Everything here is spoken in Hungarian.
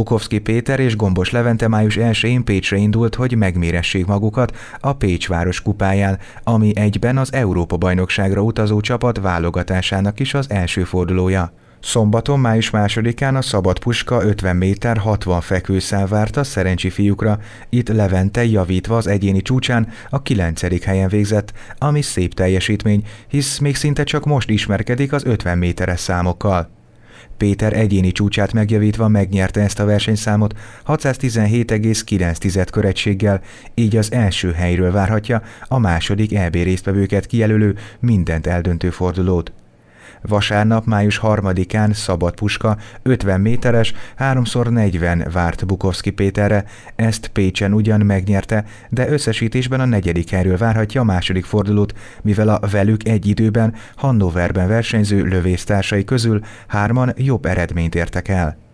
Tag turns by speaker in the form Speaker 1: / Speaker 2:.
Speaker 1: Bukovszki Péter és Gombos Levente május 1-én Pécsre indult, hogy megméressék magukat a Pécsváros kupáján, ami egyben az Európa-bajnokságra utazó csapat válogatásának is az első fordulója. Szombaton, május 2-án a Szabad Puska 50 méter 60 fekvőszál várt a szerencsi fiúkra, itt Levente javítva az egyéni csúcsán a 9. helyen végzett, ami szép teljesítmény, hisz még szinte csak most ismerkedik az 50 méteres számokkal. Péter egyéni csúcsát megjavítva megnyerte ezt a versenyszámot 617,9 köretséggel, így az első helyről várhatja a második EB résztvevőket kijelölő mindent eldöntő fordulót. Vasárnap, május 3-án Szabad Puska 50 méteres 3x40 várt Bukowski Péterre, ezt Pécsen ugyan megnyerte, de összesítésben a negyedik helyről várhatja a második fordulót, mivel a velük egy időben Hannoverben versenyző lövésztársai közül hárman jobb eredményt értek el.